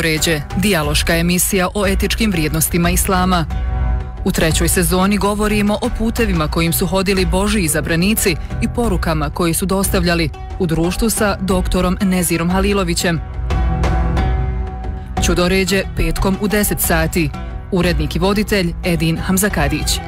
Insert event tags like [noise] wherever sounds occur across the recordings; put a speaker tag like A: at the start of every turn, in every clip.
A: ređe, dijaloška emisija o etičkim vrijednostima islama. U trećoj sezoni govorimo o putevima kojim su hodili Boži izabranici i porukama koji su dostavljali u društvu sa doktorom Nezirom Halilovićem. Čudoređe petkom u 10 sati. Urednik i voditelj Edin Hamzakadić.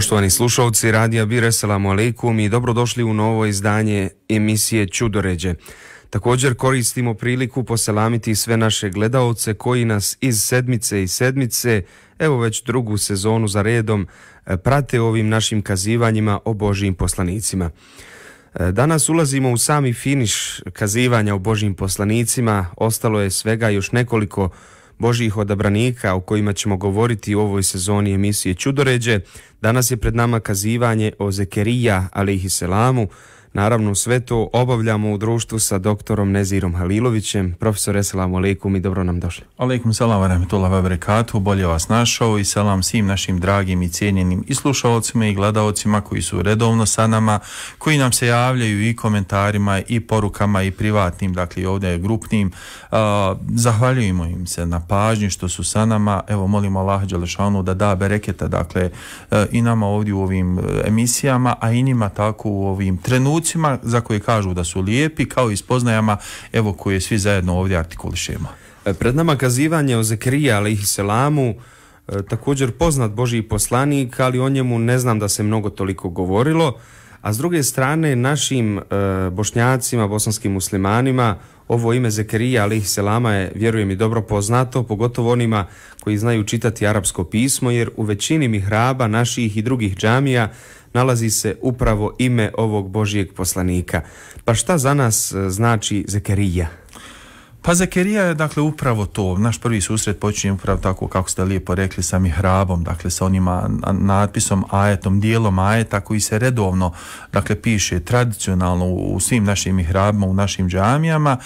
B: Poštovani slušalci Radija Bire, salamu alaikum i dobrodošli u novo izdanje emisije Čudoređe. Također koristimo priliku poselamiti sve naše gledaoce koji nas iz sedmice i sedmice, evo već drugu sezonu za redom, e, prate ovim našim kazivanjima o Božijim poslanicima. E, danas ulazimo u sami finiš kazivanja o Božijim poslanicima, ostalo je svega još nekoliko Božih odabranika o kojima ćemo govoriti u ovoj sezoni emisije Čudoređe. Danas je pred nama kazivanje o Zekerija, i selamu, Naravno, sve to obavljamo u društvu sa doktorom Nezirom Halilovićem. Profesor, eselamu alaikum i dobro nam došli.
A: Alaikum salam varahmatullahi wabarakatuh, bolje vas našao i salam svim našim dragim i cijenjenim i slušalcima i gledalcima koji su redovno sa nama, koji nam se javljaju i komentarima i porukama i privatnim, dakle i ovdje grupnim. Zahvaljujemo im se na pažnji što su sa nama. Evo, molimo Allah Đelešanu da da bereketa, dakle, e, i nama ovdje u ovim e, emisijama, a i njima tako u ovim trenut trenucima za koje kažu da su lijepi, kao i spoznajama evo koje svi zajedno ovdje artikulišemo.
B: E, pred nama kazivanje o Zekrija, selamu, e, također poznat Božji poslanik, ali o njemu ne znam da se mnogo toliko govorilo. A s druge strane, našim e, bošnjacima, bosanskim muslimanima, ovo ime Zekerija, ali selama je, vjerujem, i dobro poznato, pogotovo onima koji znaju čitati arapsko pismo, jer u većini mihraba naših i drugih džamija nalazi se upravo ime ovog Božijeg poslanika. Pa šta za nas e, znači Zekerija? Pa Zekerija je
A: dakle upravo to, naš prvi susret počinje upravo tako kako ste lijepo rekli sa mihrabom, dakle sa onima natpisom ajetom, dijelom ajeta koji se redovno dakle piše tradicionalno u svim našim mihrabima, u našim džamijama.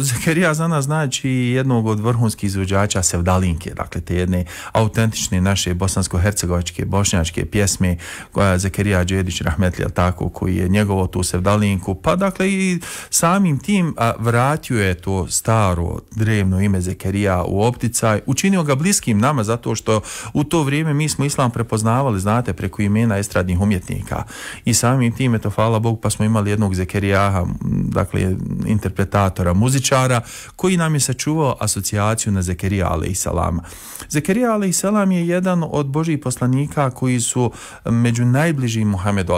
A: Zekerija za nas znači jednog od vrhunskih izvođača Sevdalinke, dakle te jedne autentične naše bosansko-hercegovačke, bošnjačke pjesme koja je Zekerija Đedić Rahmetlija tako koji je njegovo tu Sevdalinku, pa dakle i samim tim vratio je to staro drevno ime Zekerija u opticaj, učinio ga bliskim nama zato što u to vrijeme mi smo islam prepoznavali, znate, preko imena estradnih umjetnika i samim time to hvala Bog pa smo imali jednog Zekerijaha, dakle interpretatora, muzičara koji nam je sačuvao asocijaciju na Zekerija salama Zekerija Salam je jedan od Božih poslanika koji su među najbližim Muhammedu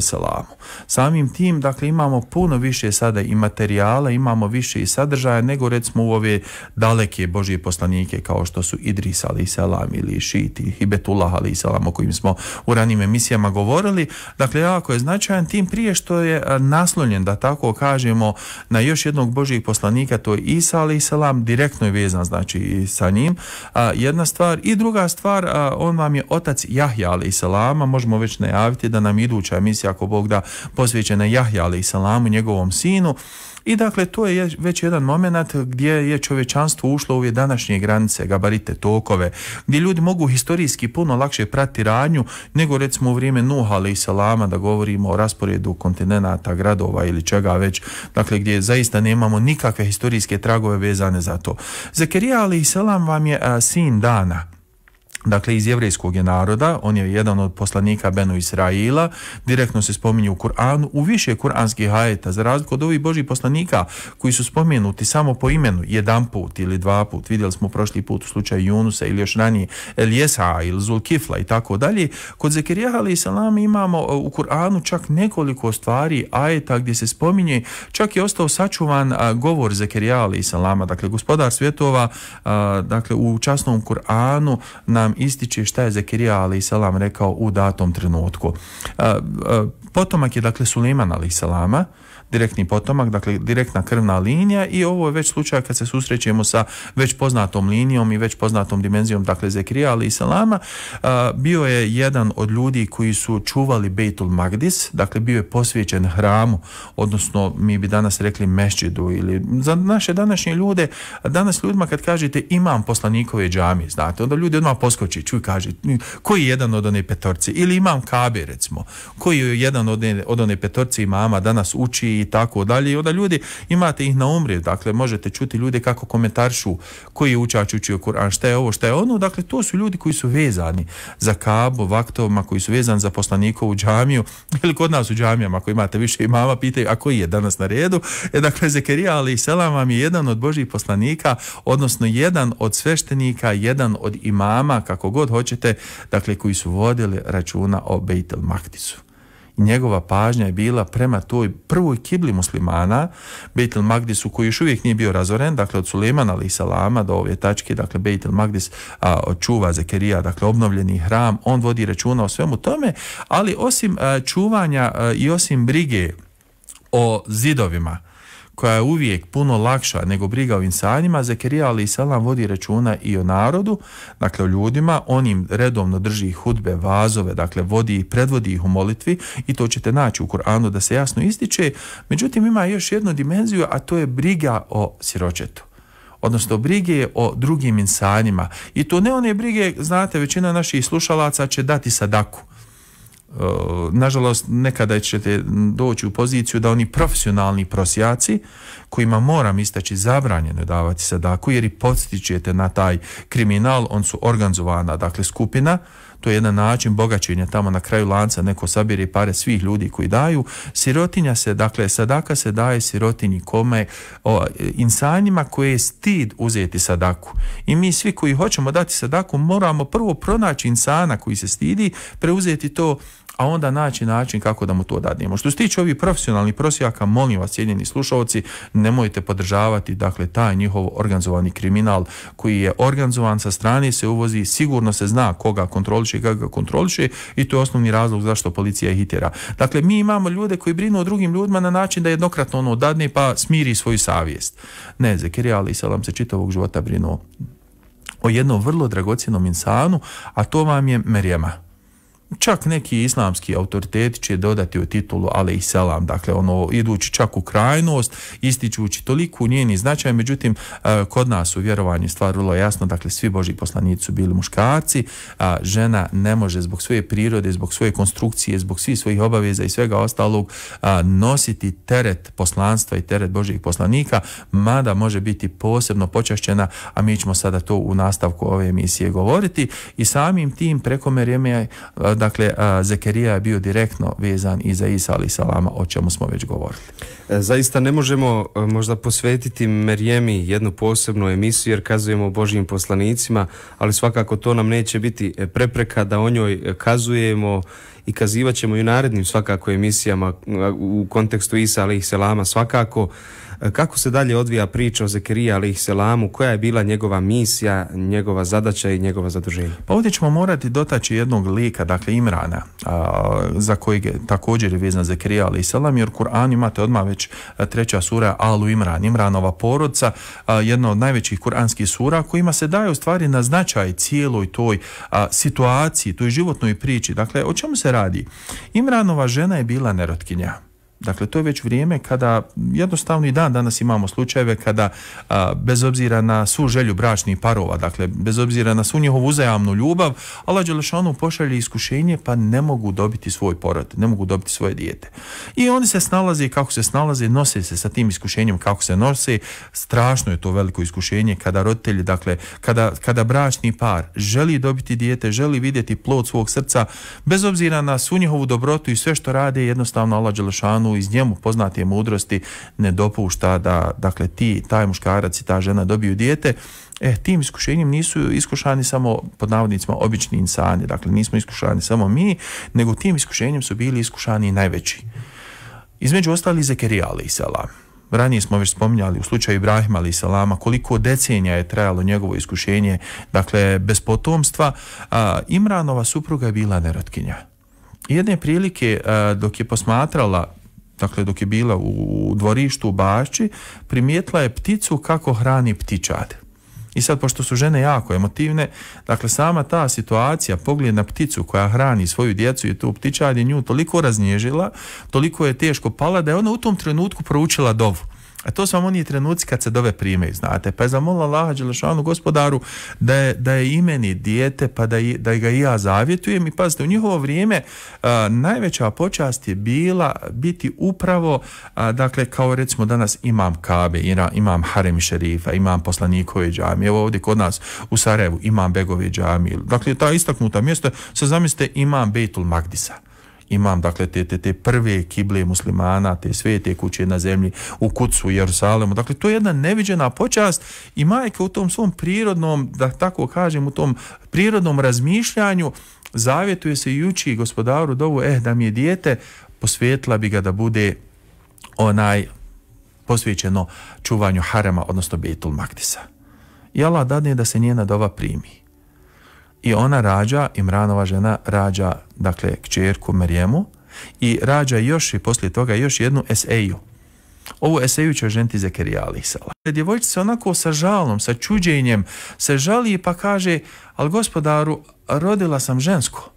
A: salamu. Samim tim, dakle, imamo puno više sada i materijala, imamo više i sadržaja izražaja nego recimo u ove daleke božije poslanike kao što su Idris ali selam ili Šiti i Betullah ali o kojim smo u ranim emisijama govorili. Dakle, jako je značajan tim prije što je naslonjen da tako kažemo na još jednog Božjeg poslanika to je Isa ali selam direktno je vezan znači sa njim. A, jedna stvar i druga stvar on vam je otac Jahja ali selama možemo već najaviti da nam iduća emisija ako Bog da posvećena Jahja ali selamu njegovom sinu i dakle, to je već jedan moment gdje je čovječanstvo ušlo u današnje granice, gabarite, tokove, gdje ljudi mogu historijski puno lakše prati radnju nego recimo u vrijeme Nuha ali i Salama da govorimo o rasporedu kontinenata, gradova ili čega već, dakle gdje zaista nemamo nikakve historijske tragove vezane za to. Zekerija ali i Salam vam je sin dana, Dakle, iz jevrijskog je naroda, on je jedan od poslanika Benu Israila, direktno se spominje u Kur'anu, u više kuranskih hajeta, za razliku od ovih božih poslanika koji su spomenuti samo po imenu jedan put ili dva put, vidjeli smo prošli put u slučaju Junusa ili još ranije Eliesa ili Zulkifla i tako dalje, kod Zekirija ali salam imamo e, u Kur'anu čak nekoliko stvari ajeta gdje se spominje, čak je ostao sačuvan govor Zekirija ali salama, dakle gospodar svjetova, dakle u časnom Kur'anu na nam ističe šta je Zekirija ali selam rekao u datom trenutku. Potomak je dakle Suleiman ali selama direktni potomak, dakle direktna krvna linija i ovo je već slučaj kad se susrećemo sa već poznatom linijom i već poznatom dimenzijom, dakle Zekrija ali i Salama. Bio je jedan od ljudi koji su čuvali Bejtul Magdis, dakle bio je posvećen hramu, odnosno mi bi danas rekli mešćidu ili za naše današnje ljude, danas ljudima kad kažete imam poslanikove džami, znate, onda ljudi odmah poskoči, čuj kaže, koji je jedan od one petorci ili imam kabe recimo, koji je jedan od one, od one petorci imama danas uči i tako dalje. I onda ljudi, imate ih na umri, dakle možete čuti ljude kako komentaršu koji je učač učio Kur'an, šta je ovo, šta je ono. Dakle, to su ljudi koji su vezani za kabo, vaktovima, koji su vezani za u džamiju [laughs] ili kod nas u džamijama, ako imate više imama, pitaju a koji je danas na redu. E, dakle, Zekerija ali selam vam je jedan od Božih poslanika, odnosno jedan od sveštenika, jedan od imama, kako god hoćete, dakle, koji su vodili računa o Bejtel Maktisu njegova pažnja je bila prema toj prvoj kibli muslimana, Bejtel Magdisu koji još uvijek nije bio razoren, dakle od Sulemana ali Salama do ove tačke, dakle Bejtel Magdis a, čuva Zekerija, dakle obnovljeni hram, on vodi računa o svemu tome, ali osim čuvanja i osim brige o zidovima, koja je uvijek puno lakša nego briga o insanima, Zekerija ali selam vodi računa i o narodu, dakle o ljudima, on im redovno drži hudbe, vazove, dakle vodi i predvodi ih u molitvi i to ćete naći u Kuranu da se jasno ističe. Međutim, ima još jednu dimenziju, a to je briga o siročetu odnosno brige o drugim insanima. I to ne one brige, znate, većina naših slušalaca će dati sadaku Eh, nažalost nekada ćete doći u poziciju da oni profesionalni prosjaci kojima moram istaći zabranjeno davati sadaku jer i podstičete na taj kriminal, on su organizovana dakle skupina to je jedan način bogaćenja tamo na kraju lanca neko sabire pare svih ljudi koji daju sirotinja se dakle sadaka se daje sirotinji kome o, insanima koje je stid uzeti sadaku i mi svi koji hoćemo dati sadaku moramo prvo pronaći insana koji se stidi preuzeti to a onda naći način kako da mu to dadnemo. Što se tiče ovih profesionalnih prosjaka, molim vas, cijenjeni slušalci, nemojte podržavati dakle taj njihov organizovani kriminal koji je organizovan sa strane se uvozi, sigurno se zna koga kontroliše i kako ga kontroliše i to je osnovni razlog zašto policija hitira. Dakle, mi imamo ljude koji brinu o drugim ljudima na način da jednokratno ono dadne pa smiri svoju savjest. Ne, Ali se čitavog života brinuo o jednom vrlo dragocjenom insanu, a to vam je Merjema Čak neki islamski autoriteti će dodati u titulu ale i selam, dakle ono idući čak u krajnost, ističući toliko njeni značaj, međutim e, kod nas u vjerovanju stvar vrlo jasno, dakle svi boži poslanici su bili muškarci, a žena ne može zbog svoje prirode, zbog svoje konstrukcije, zbog svih svojih obaveza i svega ostalog nositi teret poslanstva i teret božih poslanika, mada može biti posebno počašćena, a mi ćemo sada to u nastavku ove emisije govoriti i samim tim preko
B: dakle Zekerija je bio direktno vezan i za Isa ali salama o čemu smo već govorili. E, zaista ne možemo e, možda posvetiti Merijemi jednu posebnu emisiju jer kazujemo o Božijim poslanicima, ali svakako to nam neće biti e, prepreka da o njoj kazujemo i kazivat ćemo i u narednim svakako emisijama u kontekstu Isa ali i Salama, svakako kako se dalje odvija priča o Zekerija ali selamu, koja je bila njegova misija, njegova zadaća i njegova zaduženja?
A: Pa ovdje ćemo morati dotaći jednog lika, dakle Imrana, za kojeg je također je vezan Zekerija ali selam, jer Kur'an imate odmah već treća sura Alu Imran, Imranova porodca, jedna od najvećih kuranskih sura kojima se daje u stvari na značaj cijeloj toj situaciji, toj životnoj priči. Dakle, o čemu se radi? Imranova žena je bila nerotkinja. Dakle, to je već vrijeme kada jednostavno i dan danas imamo slučajeve kada bez obzira na svu želju bračnih parova, dakle, bez obzira na svu njihovu uzajamnu ljubav, Allah Đelešanu pošalje iskušenje pa ne mogu dobiti svoj porod, ne mogu dobiti svoje dijete. I oni se snalaze kako se snalaze, nose se sa tim iskušenjem kako se nose. Strašno je to veliko iskušenje kada roditelji, dakle, kada, kada bračni par želi dobiti dijete, želi vidjeti plod svog srca, bez obzira na svu njihovu dobrotu i sve što rade, jednostavno Allah iz njemu poznatije mudrosti ne dopušta da dakle ti taj muškarac i ta žena dobiju dijete E, tim iskušenjem nisu iskušani samo pod navodnicima obični insani, dakle nismo iskušani samo mi, nego tim iskušenjem su bili iskušani i najveći. Između ostali Zekerija ali Salam Ranije smo već spominjali u slučaju Ibrahima ali Salama koliko decenja je trajalo njegovo iskušenje, dakle bez potomstva, a, Imranova supruga je bila nerotkinja. Jedne prilike dok je posmatrala dakle dok je bila u dvorištu u bašći, primijetila je pticu kako hrani ptičad. I sad, pošto su žene jako emotivne, dakle, sama ta situacija, pogled na pticu koja hrani svoju djecu i tu ptičad je nju toliko raznježila, toliko je teško pala, da je ona u tom trenutku proučila dovu. A to su vam oni trenuci kad se dove prime, znate. Pa je zamolila Laha Đelešanu gospodaru da je, da je imeni dijete, pa da, da ga i ja zavjetujem. I pazite, u njihovo vrijeme najveća počast je bila biti upravo, dakle, kao recimo danas imam Kabe, imam Haremi Šerifa, imam poslanikove džami. Evo ovdje kod nas u Sarajevu imam Begovi džami. Dakle, ta istaknuta mjesta, se zamislite, imam Bejtul Magdisa imam dakle te, te, te prve kible muslimana, te svete kuće na zemlji u Kucu, u Jerusalemu. Dakle, to je jedna neviđena počast i majka u tom svom prirodnom, da tako kažem, u tom prirodnom razmišljanju zavjetuje se i uči gospodaru dovu, eh, da mi je dijete, posvetila bi ga da bude onaj posvećeno čuvanju harema, odnosno Betul Magdisa. I Allah dadne da se njena dova primi i ona rađa, Imranova žena rađa dakle kćerku Merijemu i rađa još i poslije toga još jednu Eseju. Ovu Eseju će ženti Zekerija Alisala. Djevojčica onako sa žalom, sa čuđenjem se žali pa kaže, ali gospodaru, rodila sam žensko.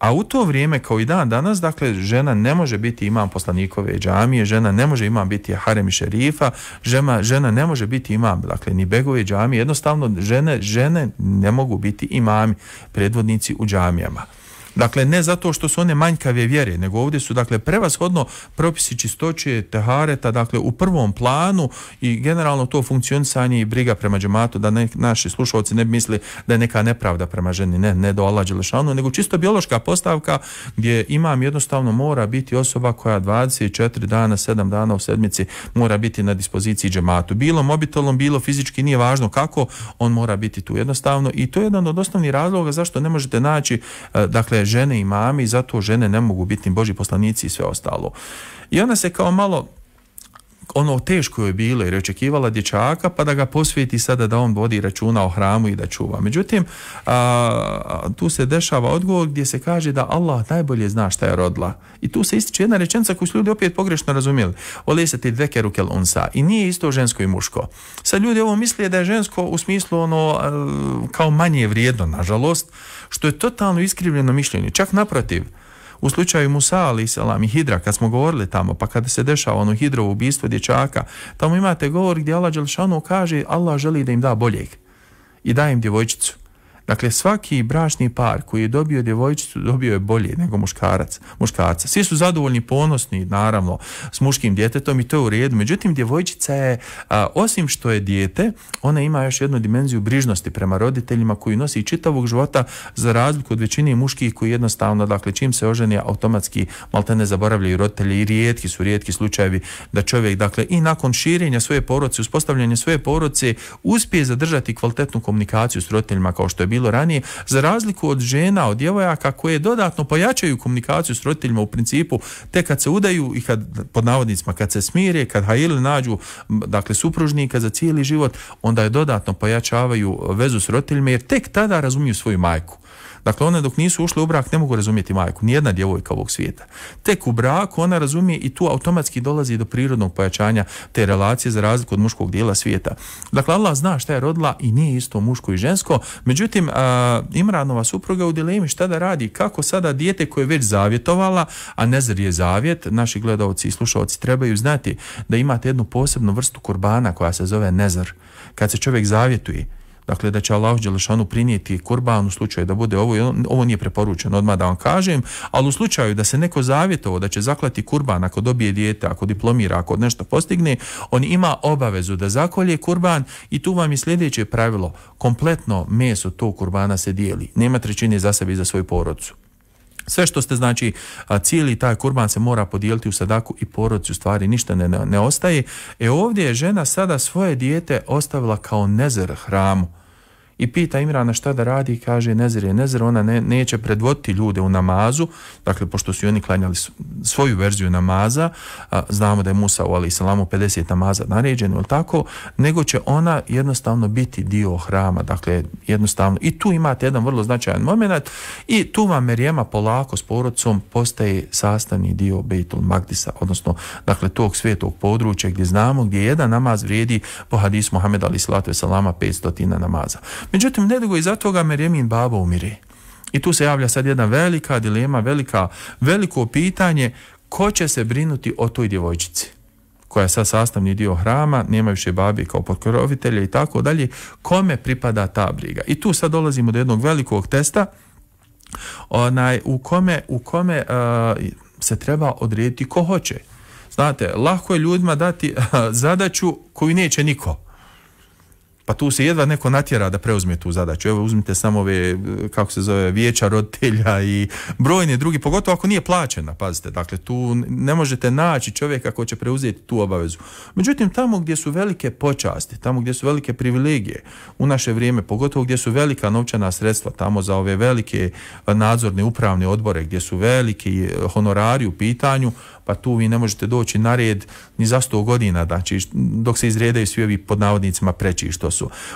A: A u to vrijeme kao i dan danas, dakle, žena ne može biti imam poslanikove džamije, žena ne može imam biti harem i šerifa, žena, žena ne može biti imam, dakle, ni begove džamije, jednostavno žene, žene ne mogu biti imami, predvodnici u džamijama. Dakle, ne zato što su one manjkave vjere, nego ovdje su dakle prevashodno propisi čistoće tehareta, dakle u prvom planu i generalno to funkcionisanje i briga prema džematu, da ne, naši slušalci ne bi misli da je neka nepravda prema ženi, ne, ne do Allah nego čisto biološka postavka gdje imam jednostavno mora biti osoba koja 24 dana, 7 dana u sedmici mora biti na dispoziciji džematu. Bilo mobitelom, bilo fizički, nije važno kako, on mora biti tu jednostavno i to je jedan od osnovnih razloga zašto ne možete naći eh, dakle žene i mami, zato žene ne mogu biti Boži poslanici i sve ostalo. I ona se kao malo ono teško je bilo jer je očekivala dječaka pa da ga posvijeti sada da on vodi računa o hramu i da čuva. Međutim, a, tu se dešava odgovor gdje se kaže da Allah najbolje zna šta je rodila. I tu se ističe jedna rečenica koju su ljudi opet pogrešno razumjeli. Olesati ti dveke rukel I nije isto žensko i muško. Sad ljudi ovo misle da je žensko u smislu ono kao manje vrijedno, nažalost, što je totalno iskrivljeno mišljenje. Čak naprotiv, u slučaju Musa ali salam i Hidra kad smo govorili tamo pa kada se dešava ono Hidrovo ubistvo dječaka tamo imate govor gdje Allah Đelšanu kaže Allah želi da im da boljeg i da im djevojčicu Dakle, svaki bračni par koji je dobio djevojčicu, dobio je bolje nego muškarac, muškarca. Svi su zadovoljni, ponosni, naravno, s muškim djetetom i to je u redu. Međutim, djevojčica je, osim što je dijete, ona ima još jednu dimenziju brižnosti prema roditeljima koji nosi čitavog života za razliku od većine muških koji jednostavno, dakle, čim se oženi automatski maltene zaboravljaju roditelji i rijetki su rijetki slučajevi da čovjek, dakle, i nakon širenja svoje poroci uspostavljanja svoje poroci uspije zadržati kvalitetnu komunikaciju s roditeljima kao što je bilo ranije, za razliku od žena, od djevojaka koje dodatno pojačaju komunikaciju s roditeljima u principu, te kad se udaju i kad, pod navodnicima, kad se smire, kad hajili nađu, dakle, supružnika za cijeli život, onda je dodatno pojačavaju vezu s roditeljima, jer tek tada razumiju svoju majku. Dakle, one dok nisu ušle u brak ne mogu razumjeti majku, jedna djevojka ovog svijeta. Tek u braku ona razumije i tu automatski dolazi do prirodnog pojačanja te relacije za razliku od muškog dijela svijeta. Dakle, Allah zna šta je rodila i nije isto muško i žensko. Međutim, Imranova supruga u dilemi šta da radi, kako sada dijete koje je već zavjetovala, a nezar je zavjet, naši gledalci i slušalci trebaju znati da imate jednu posebnu vrstu korbana koja se zove nezar. Kad se čovjek zavjetuje, dakle da će Allah Đelešanu prinijeti kurban u slučaju da bude ovo, ono, ovo nije preporučeno odmah da vam kažem, ali u slučaju da se neko zavjetovo da će zaklati kurban ako dobije dijete, ako diplomira, ako nešto postigne, on ima obavezu da zakolje kurban i tu vam je sljedeće pravilo, kompletno meso tog kurbana se dijeli, nema trećine za sebe i za svoju porodcu. Sve što ste, znači, cijeli taj kurban se mora podijeliti u sadaku i porodci, u stvari ništa ne, ne ostaje. E ovdje je žena sada svoje dijete ostavila kao nezer hramu i pita Imrana šta da radi i kaže je nezir ona ne, neće predvoditi ljude u namazu, dakle pošto su oni klanjali svoju verziju namaza, a, znamo da je Musa u Ali Salamu 50 namaza naređeno, ili tako, nego će ona jednostavno biti dio hrama, dakle jednostavno, i tu imate jedan vrlo značajan moment i tu vam Merijema polako s porodcom postaje sastavni dio Bejtul Magdisa, odnosno dakle tog svetog područja gdje znamo gdje jedan namaz vrijedi po hadisu Muhammed Ali Salatu Salama 500 namaza. Međutim, nedugo iza toga Merjemin baba umire. I tu se javlja sad jedna velika dilema, velika, veliko pitanje ko će se brinuti o toj djevojčici koja je sad sastavni dio hrama, nema više babi kao pokrovitelja i tako dalje, kome pripada ta briga. I tu sad dolazimo do jednog velikog testa onaj, u kome, u kome e, se treba odrediti ko hoće. Znate, lako je ljudima dati e, zadaću koju neće niko pa tu se jedva neko natjera da preuzme tu zadaću. Evo uzmite samo ove, eh, kako se zove, vijeća roditelja i brojni drugi, pogotovo ako nije plaćena, pazite, dakle tu ne možete naći čovjeka koji će preuzeti tu obavezu. Međutim, tamo gdje su velike počasti, tamo gdje su velike privilegije u naše vrijeme, pogotovo gdje su velika novčana sredstva, tamo za ove velike eh, nadzorne upravne odbore, gdje su veliki eh, honorari u pitanju, pa tu vi ne možete doći na red ni za sto godina, znači dok se izredaju svi ovi pod navodnicima preči što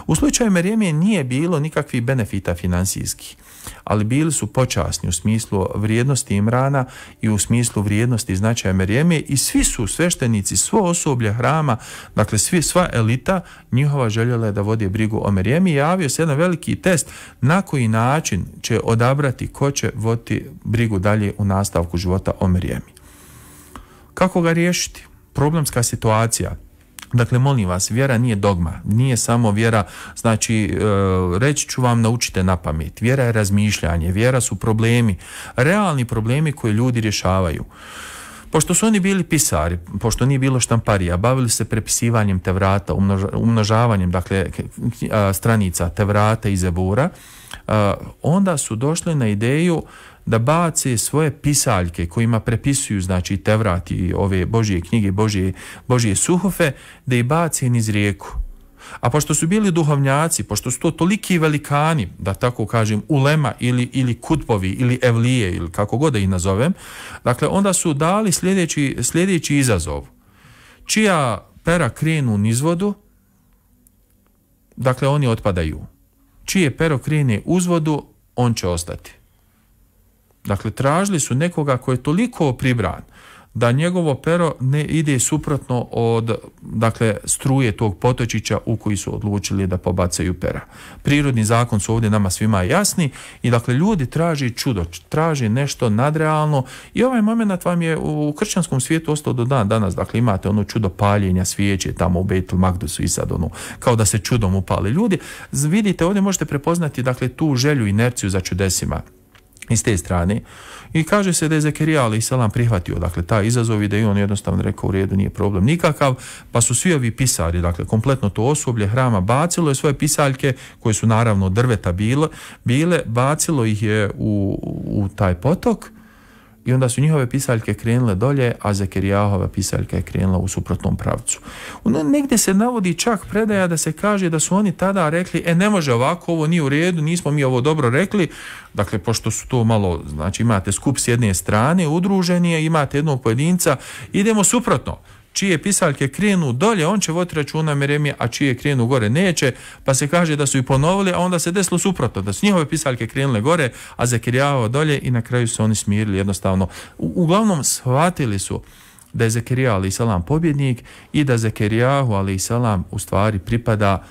A: u slučaju merijemije nije bilo nikakvih benefita financijskih, ali bili su počasni u smislu vrijednosti Imrana i u smislu vrijednosti značaja merijemije i svi su sveštenici, svo osoblje hrama, dakle svi, sva elita, njihova željela je da vodi brigu o i Javio se jedan veliki test na koji način će odabrati ko će voditi brigu dalje u nastavku života o Merjemi. Kako ga riješiti? Problemska situacija. Dakle, molim vas, vjera nije dogma, nije samo vjera, znači, e, reći ću vam, naučite na pamet. Vjera je razmišljanje, vjera su problemi, realni problemi koje ljudi rješavaju. Pošto su oni bili pisari, pošto nije bilo štamparija, bavili se prepisivanjem tevrata, umnožavanjem dakle, stranica tevrata i zebura, onda su došli na ideju da bace svoje pisaljke kojima prepisuju znači Tevrat i ove Božje knjige, Božje, Božje suhofe, da ih baci niz rijeku. A pošto su bili duhovnjaci, pošto su to toliki velikani, da tako kažem, ulema ili, ili kutpovi ili evlije ili kako god da ih nazovem, dakle onda su dali sljedeći, sljedeći izazov. Čija pera krenu nizvodu, dakle oni otpadaju. Čije pero krene uzvodu, on će ostati. Dakle, tražili su nekoga koji je toliko pribran da njegovo pero ne ide suprotno od dakle, struje tog potočića u koji su odlučili da pobacaju pera. Prirodni zakon su ovdje nama svima jasni i dakle ljudi traži čudo, traži nešto nadrealno i ovaj moment vam je u kršćanskom svijetu ostao do dan danas. Dakle imate ono čudo paljenja svijeće tamo u Betl, Magdusu i sad ono kao da se čudom upali ljudi. Vidite ovdje možete prepoznati dakle tu želju inerciju za čudesima i s te strane. I kaže se da je Zekerija ali Salam prihvatio dakle taj izazov i da je on jednostavno rekao u redu nije problem nikakav, pa su svi ovi pisari, dakle kompletno to osoblje hrama bacilo je svoje pisaljke koje su naravno drveta bile, bile bacilo ih je u, u taj potok i onda su njihove pisaljke krenule dolje, a Zakirijahova pisaljka je krenula u suprotnom pravcu. Onda negdje se navodi čak predaja da se kaže da su oni tada rekli, e ne može ovako, ovo nije u redu, nismo mi ovo dobro rekli. Dakle, pošto su to malo, znači imate skup s jedne strane, udruženi imate jednog pojedinca, idemo suprotno čije pisalke krenu dolje, on će voditi računa Meremije, a čije krenu gore neće, pa se kaže da su i ponovili, a onda se desilo suprotno, da su njihove pisalke krenule gore, a Zekirijava dolje i na kraju su oni smirili jednostavno. uglavnom, shvatili su da je Zekirija i salam, pobjednik i da Zekerijahu, ali i salam, u stvari pripada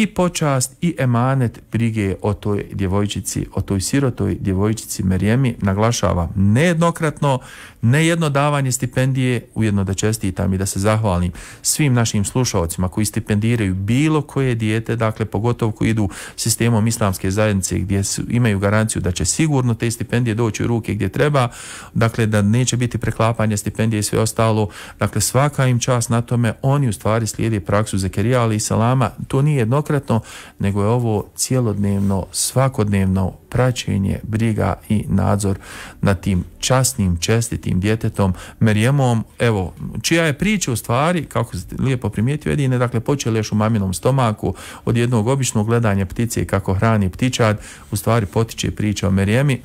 A: i počast i emanet brige o toj djevojčici, o toj sirotoj djevojčici Merijemi, naglašava nejednokratno, nejedno davanje stipendije, ujedno da čestitam i da se zahvalim svim našim slušalcima koji stipendiraju bilo koje dijete, dakle pogotovo koji idu sistemom islamske zajednice gdje su, imaju garanciju da će sigurno te stipendije doći u ruke gdje treba, dakle da neće biti preklapanje stipendije i sve ostalo, dakle svaka im čast na tome, oni u stvari slijede praksu Zekerija ali i Salama, to nije jednokratno jednokratno, nego je ovo cjelodnevno, svakodnevno praćenje, briga i nadzor nad tim časnim, čestitim djetetom Merijemom, evo, čija je priča u stvari, kako se lijepo primijetio jedine, dakle, počeli još u maminom stomaku od jednog običnog gledanja ptice i kako hrani ptičad, u stvari potiče priča o Merijemi,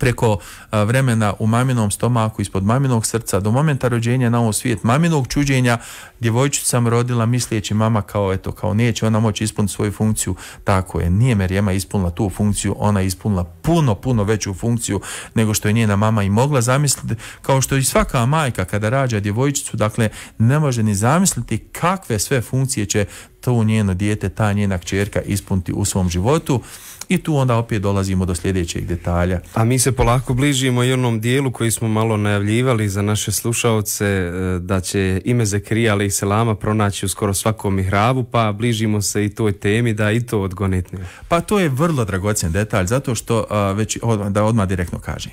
A: preko vremena u maminom stomaku, ispod maminog srca, do momenta rođenja na ovom svijet, maminog čuđenja, djevojčicu sam rodila misleći mama kao eto, kao neće ona moći ispuniti svoju funkciju, tako je, nije Merijema ispunila tu funkciju, ona je ispunila puno, puno veću funkciju nego što je njena mama i mogla zamisliti, kao što i svaka majka kada rađa djevojčicu, dakle, ne može ni zamisliti kakve sve funkcije će to njeno dijete, ta njena kćerka ispunti u svom životu i tu onda opet dolazimo do sljedećeg detalja.
B: A mi se polako bližimo i onom dijelu koji smo malo najavljivali za naše slušaoce e, da će ime Zekrija ali i Selama pronaći u skoro svakom ihrabu, pa bližimo se i toj temi da i to odgonetne. Pa to je vrlo dragocen detalj, zato što e, već
A: da odmah direktno kažem.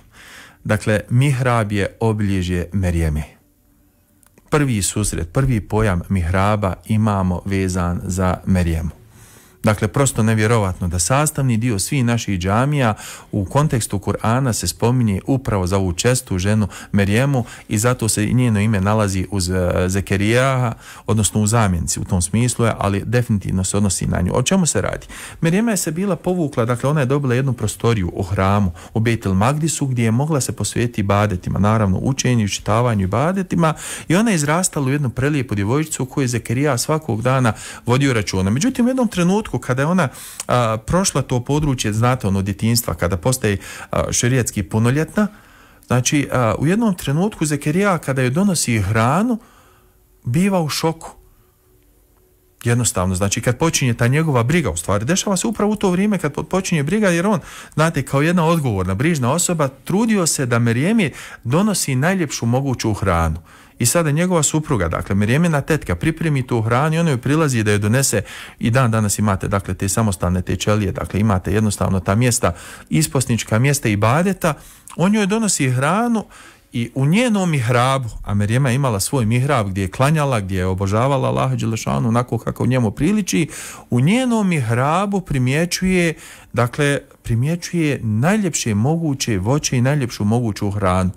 A: Dakle, mihrab je obilježje Merijeme prvi susret, prvi pojam mihraba imamo vezan za Merijemu. Dakle, prosto nevjerovatno da sastavni dio svih naših džamija u kontekstu Kur'ana se spominje upravo za ovu čestu ženu Merijemu i zato se njeno ime nalazi uz e, Zekerijaha, odnosno u zamjenci u tom smislu je, ali definitivno se odnosi na nju. O čemu se radi? Merijema je se bila povukla, dakle ona je dobila jednu prostoriju u hramu, u Betel Magdisu gdje je mogla se posvetiti badetima, naravno učenju, čitavanju i badetima i ona je izrastala u jednu prelijepu djevojčicu koju je Zekerija svakog dana vodio računa. Međutim, u jednom trenutku kada je ona prošla to područje znate ono djetinstva kada postaje širijetski punoljetna znači u jednom trenutku Zekerija kada joj donosi hranu biva u šoku jednostavno, znači kad počinje ta njegova briga u stvari, dešava se upravo u to vrijeme kad počinje briga jer on, znate, kao jedna odgovorna, brižna osoba, trudio se da Merijemi donosi najljepšu moguću hranu. I sada njegova supruga, dakle Mirjemina tetka, pripremi tu hranu i ona joj prilazi da joj donese i dan danas imate dakle te samostalne te čelije, dakle imate jednostavno ta mjesta, isposnička mjesta i badeta, on joj donosi hranu i u njenom mihrabu, a Merijema je imala svoj mihrab gdje je klanjala, gdje je obožavala Laha Đelešanu onako kako njemu priliči, u njenom mihrabu primjećuje, dakle, primjećuje najljepše moguće voće i najljepšu moguću hranu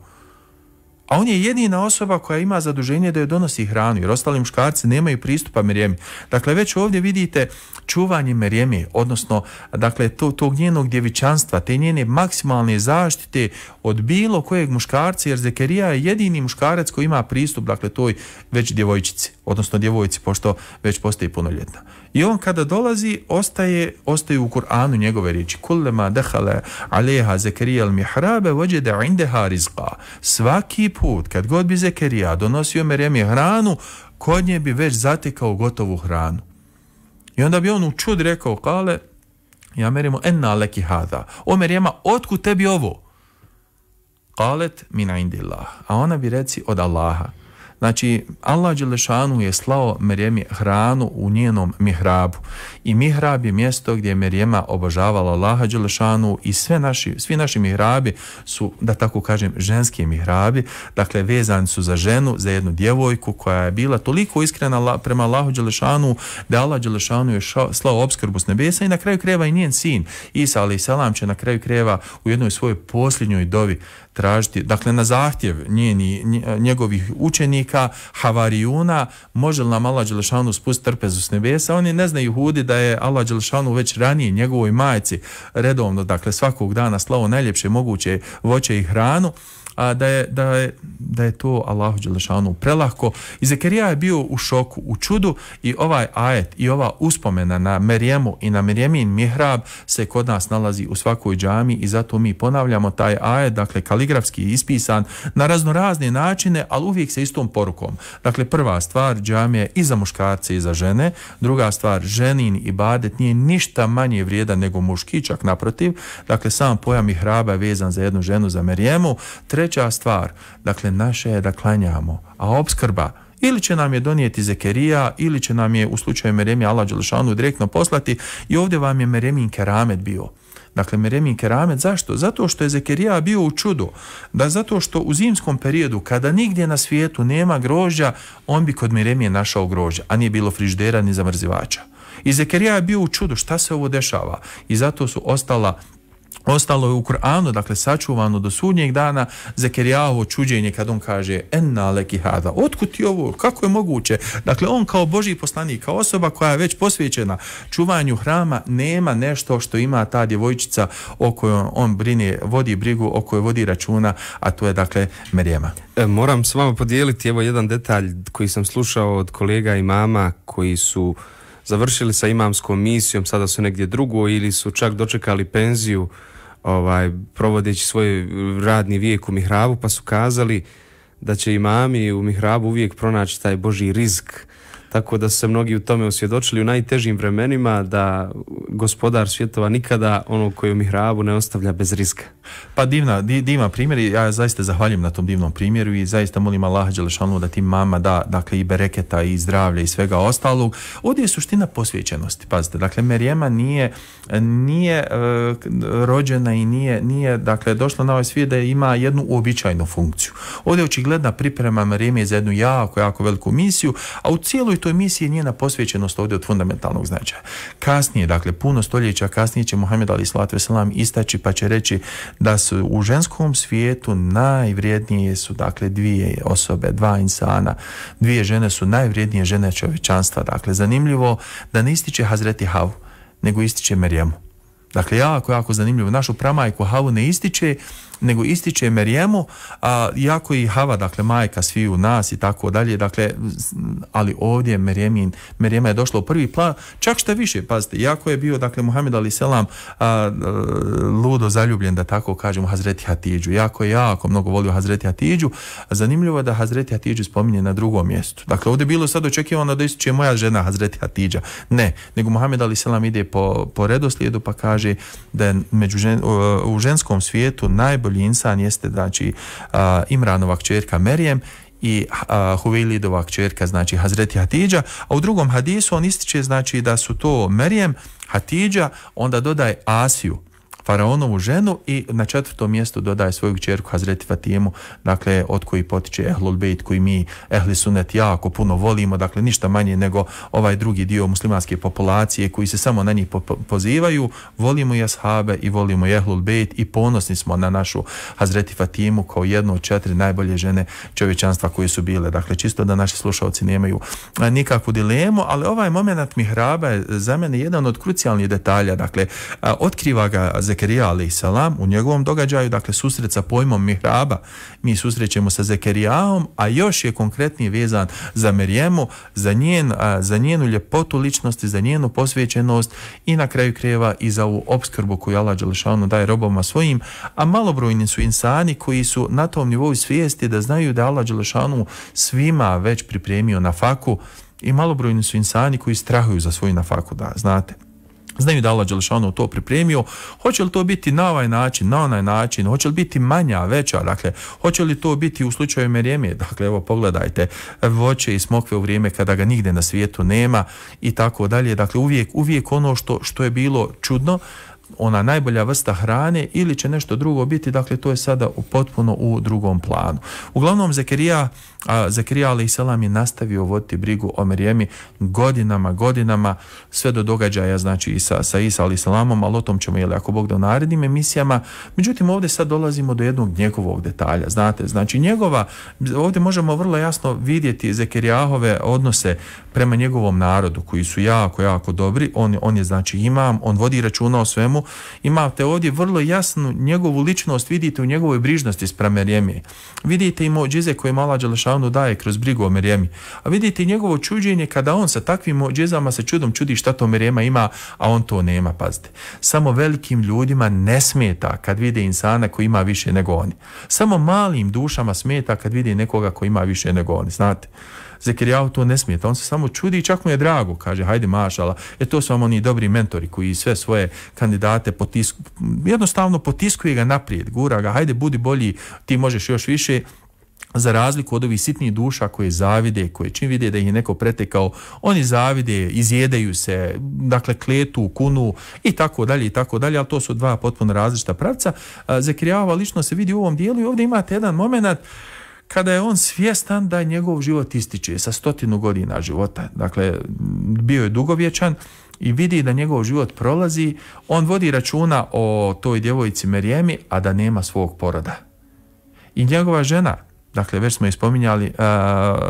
A: a on je jedina osoba koja ima zaduženje da joj donosi hranu, jer ostali muškarci nemaju pristupa Merijemi. Dakle, već ovdje vidite čuvanje Merijemi, odnosno dakle, to, tog njenog djevičanstva, te njene maksimalne zaštite od bilo kojeg muškarca, jer Zekerija je jedini muškarac koji ima pristup, dakle, toj već djevojčici, odnosno djevojci, pošto već postoji punoljetna. I on kada dolazi, ostaje, ostaje u Kur'anu njegove riječi. Kullema dehale aleha Zekerija al mihrabe vođe da indeha rizqa. Svaki put, kad god bi Zekerija donosio Meremi hranu, kod nje bi već zatekao gotovu hranu. I onda bi on u čud rekao, kale, ja merimo enna leki hada. O Merjema, otkud tebi ovo? Kalet min indillah. A ona bi reci od Allaha. Znači, Allah Đelešanu je slao Merjemi hranu u njenom mihrabu. I mihrab je mjesto gdje je Merijema obožavala Allaha Đelešanu i sve naši, svi naši mihrabi su, da tako kažem, ženski mihrabi. Dakle, vezani su za ženu, za jednu djevojku koja je bila toliko iskrena prema Allahu Đelešanu da Allah Đelešanu je slao obskrbu s nebesa i na kraju kreva i njen sin. Isa ali Salam, će na kraju kreva u jednoj svojoj posljednjoj dovi tražiti, dakle na zahtjev njeni, njegovih učenika, havarijuna, može li nam Allah Đelešanu spustiti trpezu s nebesa? Oni ne znaju hudi da je Allah Đelešanu već ranije njegovoj majci redovno, dakle svakog dana slavo najljepše moguće voće i hranu, a, da, je, da, je, da je to Allahu Đelešanu prelahko. I Zekerija je bio u šoku, u čudu i ovaj ajet i ova uspomena na Merijemu i na Merijemin mihrab se kod nas nalazi u svakoj džami i zato mi ponavljamo taj ajet, dakle kaligrafski ispisan na raznorazne načine, ali uvijek se istom porukom. Dakle, prva stvar džamija je i za muškarce i za žene, druga stvar ženin i badet nije ništa manje vrijedan nego muški, čak naprotiv. Dakle, sam pojam mihraba je vezan za jednu ženu, za Merijemu. treći treća stvar, dakle naše je da klanjamo, a obskrba ili će nam je donijeti Zekerija ili će nam je u slučaju Meremija Allah Đelšanu direktno poslati i ovdje vam je Meremin Keramet bio. Dakle, Meremin Keramet, zašto? Zato što je Zekerija bio u čudu, da zato što u zimskom periodu, kada nigdje na svijetu nema grožđa, on bi kod Meremije našao grožđa, a nije bilo friždera ni zamrzivača. I Zekerija je bio u čudu, šta se ovo dešava? I zato su ostala Ostalo je u Kur'anu, dakle sačuvano do sudnjeg dana Zekerijahovo čuđenje kad on kaže enna leki hada, otkud ti ovo, kako je moguće? Dakle, on kao Boži poslanik, kao osoba koja je već posvećena čuvanju hrama, nema nešto što ima ta djevojčica o kojoj on brine, vodi
B: brigu, o kojoj vodi računa, a to je dakle Merijema. E, moram s vama podijeliti evo jedan detalj koji sam slušao od kolega i mama koji su završili sa imamskom misijom, sada su negdje drugo ili su čak dočekali penziju ovaj, provodeći svoj radni vijek u mihrabu, pa su kazali da će imami u mihrabu uvijek pronaći taj Boži rizk tako da se mnogi u tome osvjedočili u najtežim vremenima da gospodar svjetova nikada ono koju mi hrabu ne ostavlja bez riska Pa
A: divna, divna primjer i ja zaista zahvaljujem na tom divnom primjeru i zaista molim Allah Đelešanu da tim mama da dakle i bereketa i zdravlja i svega ostalog. Ovdje je suština posvećenosti, pazite, dakle Merijema nije, nije e, rođena i nije, nije dakle došla na ovaj svijet da ima jednu uobičajnu funkciju. Ovdje je očigledna priprema Merijeme za jednu jako, jako veliku misiju, a u cijeloj toj misiji njena posvećenost ovdje od fundamentalnog značaja. Kasnije, dakle, puno stoljeća kasnije će Muhammed Ali slatve Veselam istaći pa će reći da su u ženskom svijetu najvrijednije su, dakle, dvije osobe, dva insana, dvije žene su najvrijednije žene čovječanstva. Dakle, zanimljivo da ne ističe Hazreti Havu, nego ističe Merjemu. Dakle, jako, jako zanimljivo. Našu pramajku Havu ne ističe, nego ističe Merijemu a, jako i Hava, dakle majka sviju nas i tako dalje, dakle, ali ovdje Merijemin, Merijema je došla u prvi plan, čak šta više, pazite, jako je bio, dakle, Muhammed Ali Selam a, ludo zaljubljen, da tako kažem, Hazreti Hatidžu, jako jako mnogo volio Hazreti Hatidžu, zanimljivo je da Hazreti Hatidžu spominje na drugom mjestu. Dakle, ovdje je bilo sad očekivano da ističe moja žena Hazreti Hatidža, ne, nego Muhammed Ali Selam ide po, po redoslijedu pa kaže da je među žen, u ženskom svijetu najbolji najbolji insan jeste znači Imranova kćerka Merijem i uh, Huvelidova kćerka, znači Hazreti Hatidža, a u drugom hadisu on ističe znači da su to Merijem, Hatidža, onda dodaje Asiju, faraonovu ženu i na četvrtom mjestu dodaje svoju kćerku Hazreti Fatimu, dakle od koji potiče Ehlul Bejt koji mi Ehli Sunet jako puno volimo, dakle ništa manje nego ovaj drugi dio muslimanske populacije koji se samo na njih pozivaju, volimo i ashabe i volimo i Ehlul Bejt i ponosni smo na našu Hazreti Fatimu kao jednu od četiri najbolje žene čovječanstva koje su bile. Dakle, čisto da naši slušalci nemaju nikakvu dilemu, ali ovaj moment mihraba je za mene jedan od krucijalnih detalja. Dakle, otkriva ga Zek Zekerija u njegovom događaju, dakle susret sa pojmom mihraba, mi susrećemo sa Zekerijaom, a još je konkretnije vezan za Merijemu, za, njen, za njenu ljepotu ličnosti, za njenu posvećenost i na kraju kreva i za ovu obskrbu koju Allah Đelešanu daje robovima svojim, a malobrojni su insani koji su na tom nivou svijesti da znaju da Allah Đelešanu svima već pripremio na faku i malobrojni su insani koji strahuju za svoju nafaku, da, znate. Znaju da Allah Đelšanu to pripremio. Hoće li to biti na ovaj način, na onaj način, hoće li biti manja, veća, dakle, hoće li to biti u slučaju Merijemije, [laughs] dakle, evo pogledajte, voće i smokve u vrijeme kada ga nigdje na svijetu nema i tako dalje, dakle, uvijek, uvijek ono što, što je bilo čudno, ona najbolja vrsta hrane ili će nešto drugo biti, dakle to je sada potpuno u drugom planu. Uglavnom Zekerija a Zakirija Ali je nastavio voditi brigu o Merijemi godinama, godinama, sve do događaja znači i sa, Isa Ali Selamom, ali o tom ćemo, jel, ako Bog da u narednim emisijama. Međutim, ovdje sad dolazimo do jednog njegovog detalja, znate, znači njegova, ovdje možemo vrlo jasno vidjeti Zekerijahove odnose prema njegovom narodu, koji su jako, jako dobri, on, on je znači imam, on vodi računa o svemu, imate ovdje vrlo jasnu njegovu ličnost, vidite u njegovoj brižnosti spram Merijemi. Vidite i mođize koje je Mala ono daje kroz brigu o Merijemi. A vidite njegovo čuđenje kada on sa takvim mođezama se čudom čudi šta to Merijema ima, a on to nema, pazite. Samo velikim ljudima ne smeta kad vide insana koji ima više nego oni. Samo malim dušama smeta kad vide nekoga koji ima više nego oni, znate. Zekirijahu to ne smeta, on se samo čudi i čak mu je drago, kaže, hajde mašala, jer to su vam oni dobri mentori koji sve svoje kandidate potisku, jednostavno potiskuje ga naprijed, gura ga, hajde budi bolji, ti možeš još više, za razliku od ovih sitnih duša koje zavide, koje čim vide da ih je neko pretekao, oni zavide, izjedaju se, dakle kletu, kunu i tako dalje i tako dalje, ali to su dva potpuno različita pravca. Zekrijava lično se vidi u ovom dijelu i ovdje imate jedan moment kada je on svjestan da njegov život ističe sa stotinu godina života. Dakle, bio je dugovječan, i vidi da njegov život prolazi, on vodi računa o toj djevojci Merijemi, a da nema svog poroda. I njegova žena, dakle već smo i spominjali e,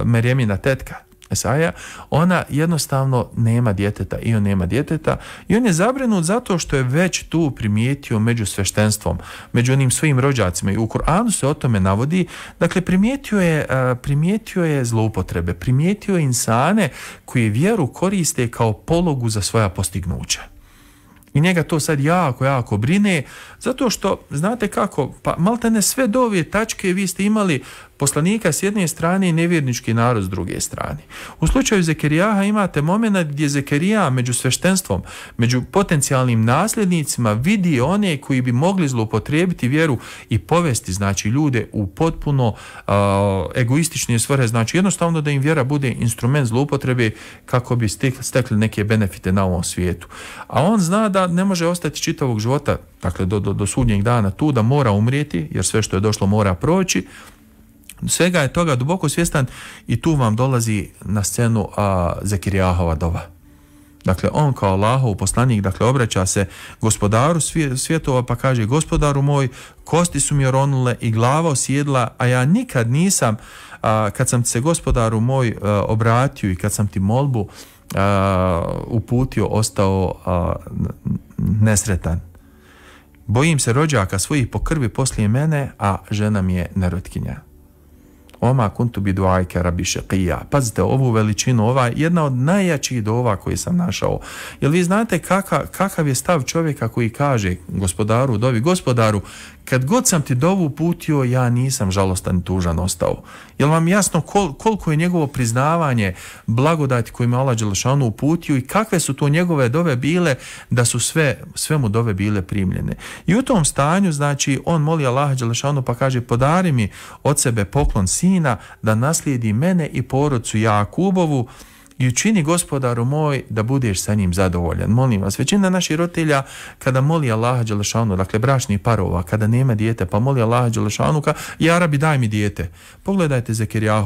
A: Merjemina tetka Esaja, ona jednostavno nema djeteta i on nema djeteta i on je zabrinut zato što je već tu primijetio među sveštenstvom, među onim svojim rođacima i u Koranu se o tome navodi, dakle primijetio je, e, primijetio je zloupotrebe, primijetio je insane koji vjeru koriste kao pologu za svoja postignuća. I njega to sad jako, jako brine, zato što, znate kako, pa malte ne sve do ove tačke vi ste imali poslanika s jedne strane i nevjernički narod s druge strane. U slučaju Zekerijaha imate moment gdje Zekerija među sveštenstvom, među potencijalnim nasljednicima vidi one koji bi mogli zloupotrijebiti vjeru i povesti znači ljude u potpuno egoistične svrhe, znači jednostavno da im vjera bude instrument zloupotrebe kako bi stekli neke benefite na ovom svijetu. A on zna da ne može ostati čitavog života, dakle do, do, do sudnjeg dana tu, da mora umrijeti, jer sve što je došlo mora proći, Svega je toga duboko svjestan i tu vam dolazi na scenu a, Zekirijahova dova. Dakle, on kao Allahov poslanik, dakle, obraća se gospodaru svjetova pa kaže, gospodaru moj, kosti su mi oronule i glava osjedla, a ja nikad nisam, kad sam se gospodaru moj obratio i kad sam ti molbu uputio, ostao nesretan. Bojim se rođaka svojih po krvi poslije mene, a žena mi je nerotkinja. Oma kuntu bi duajke rabi šeqija. Pazite ovu veličinu, ova je jedna od najjačih dova koje sam našao. Jel vi znate kakav je stav čovjeka koji kaže gospodaru, dovi gospodaru, kad god sam ti dovu uputio, ja nisam žalostan i tužan ostao. Jel vam jasno kol, koliko je njegovo priznavanje blagodati kojima je Allah Đelešanu uputio i kakve su to njegove dove bile da su sve, sve mu dove bile primljene. I u tom stanju, znači, on moli Allah Đelešanu pa kaže podari mi od sebe poklon sina da naslijedi mene i porodcu Jakubovu i učini gospodaru moj da budeš sa njim zadovoljan. Molim vas, većina naših rotelja kada moli Allaha Đelešanu, dakle brašni parova, kada nema dijete, pa moli Allaha Đelešanu, ka, i daj mi dijete. Pogledajte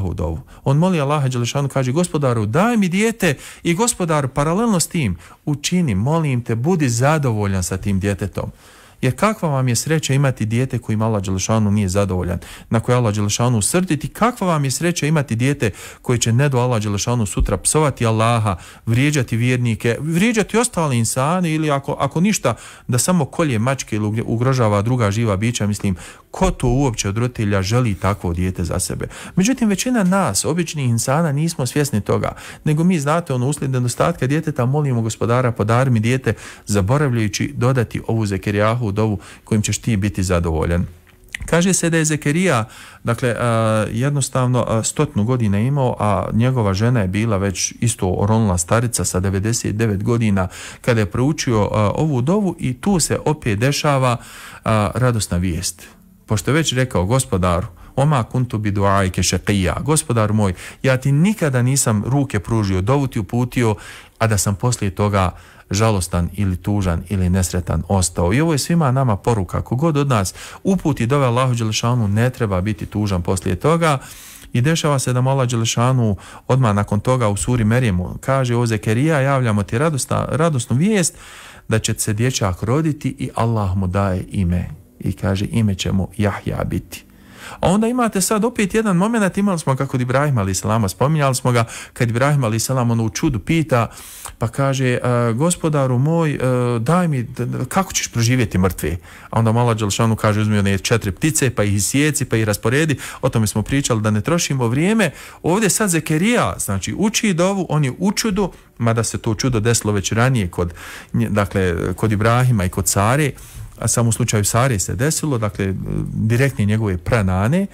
A: u dovu. On moli Allaha Đelešanu, kaže gospodaru daj mi dijete i gospodaru paralelno s tim učini, molim te, budi zadovoljan sa tim djetetom. Jer kakva vam je sreća imati dijete koji Allah Đelešanu nije zadovoljan, na koje Allah Đelešanu srditi kakva vam je sreća imati dijete koje će ne do Allah Đelešanu sutra psovati Allaha, vrijeđati vjernike, vrijeđati ostale insane ili ako, ako ništa da samo kolje mačke ili ugrožava druga živa bića, mislim, ko to uopće od roditelja želi takvo dijete za sebe. Međutim, većina nas, običnih insana, nismo svjesni toga, nego mi znate, ono, uslijed nedostatka djeteta molimo gospodara, podar mi dijete, zaboravljajući dodati ovu zekerijahu Allahu dovu kojim ćeš ti biti zadovoljan. Kaže se da je Zekerija, dakle, jednostavno stotnu godina imao, a njegova žena je bila već isto oronila starica sa 99 godina kada je proučio ovu dovu i tu se opet dešava radosna vijest. Pošto je već rekao gospodaru, Oma kuntu bi duajke šeqija. Gospodar moj, ja ti nikada nisam ruke pružio, dovu ti uputio, a da sam poslije toga žalostan ili tužan ili nesretan ostao. I ovo je svima nama poruka. Kogod od nas uputi dove ovaj Allahu Đelešanu ne treba biti tužan poslije toga. I dešava se da Mala Đelešanu odmah nakon toga u suri Merijemu kaže o Zekerija javljamo ti radosnu vijest da će se dječak roditi i Allah mu daje ime. I kaže ime će mu Jahja biti. A onda imate sad opet jedan moment, imali smo kako Ibrahim Ali Selama, spominjali smo ga, kad Ibrahim Ali Salama ono u čudu pita, pa kaže, e, gospodaru moj, e, daj mi, kako ćeš proživjeti mrtve A onda Mala Đelšanu kaže, uzmi one četiri ptice, pa ih sjeci, pa ih rasporedi, o tome smo pričali da ne trošimo vrijeme. Ovdje sad Zekerija, znači uči dovu, on je u čudu, mada se to čudo desilo već ranije kod, dakle, kod Ibrahima i kod Sare, a samo u slučaju Sari se desilo, dakle direktni njegove pranane,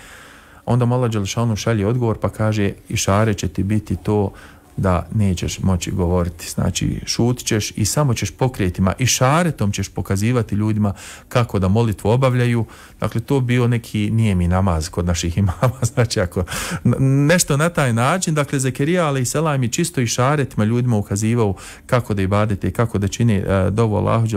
A: onda Mala Đelšanu šalje odgovor pa kaže i Šare će ti biti to da nećeš moći govoriti. Znači, šutit ćeš i samo ćeš pokretima i šaretom ćeš pokazivati ljudima kako da molitvu obavljaju. Dakle, to bio neki nijemi namaz kod naših [laughs] imama. Znači, ako nešto na taj način, dakle, Zekerija, ali i Selam je čisto i šaretima ljudima ukazivao kako da ibadete i kako da čini e, dovu Allahu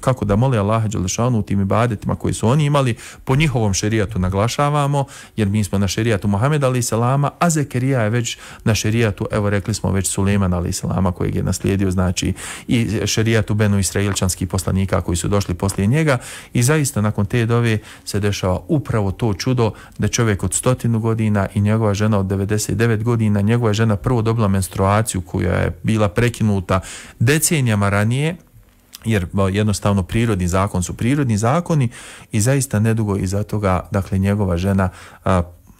A: kako da moli Allahu Đelešanu u tim ibadetima koji su oni imali. Po njihovom šerijatu naglašavamo, jer mi smo na šerijatu Muhammed Ali Selama, a Zekerija je već na šerijatu Evo rekli smo već Suleman ali Islama kojeg je naslijedio, znači i šerijat Benu israelčanski poslanika koji su došli poslije njega i zaista nakon te dove se dešava upravo to čudo da čovjek od stotinu godina i njegova žena od 99 godina, njegova žena prvo dobila menstruaciju koja je bila prekinuta decenijama ranije, jer jednostavno prirodni zakon su prirodni zakoni i zaista nedugo iza toga dakle njegova žena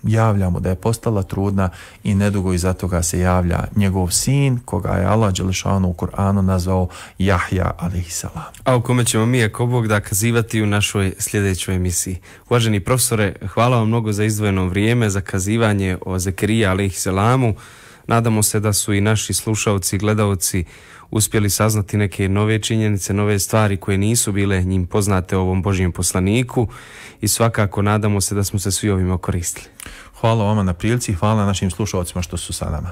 A: javljamo da je postala trudna i nedugo iza toga se javlja njegov sin koga je Allah Đelešanu u Koranu nazvao Jahja alaihissalam.
B: A u kome ćemo mi ako Bog da kazivati u našoj sljedećoj emisiji. Uvaženi profesore, hvala vam mnogo za izdvojeno vrijeme, za kazivanje o Zekerija alaihissalamu. Nadamo se da su i naši slušaoci i gledaoci uspjeli saznati neke nove činjenice, nove stvari koje nisu bile njim poznate ovom božijem poslaniku i svakako nadamo se da smo se svi ovim okoristili. Hvala vama na prilici, hvala našim slušalcima što su sa nama.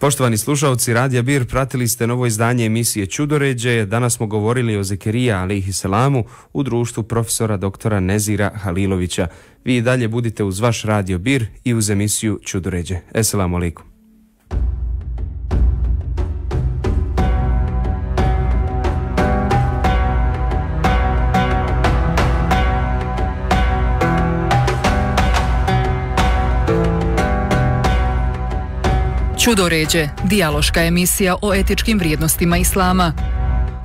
B: Poštovani slušalci Radija Bir, pratili ste novo izdanje emisije Čudoređe. Danas smo govorili o Zekerija alihi selamu u društvu profesora doktora Nezira Halilovića. Vi i dalje budite uz vaš Radio Bir i uz emisiju Čudoređe. Esselamu alaikum.
A: Čudoređe, dijaloška emisija o etičkim vrijednostima islama.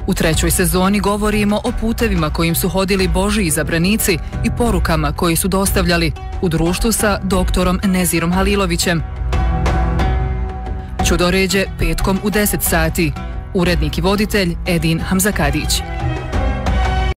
A: U trećoj sezoni govorimo o putevima kojim su hodili Boži izabranici i porukama koji su dostavljali u društvu sa doktorom Nezirom Halilovićem.
B: Čudoređe petkom u 10 sati. Urednik i voditelj Edin Hamzakadić.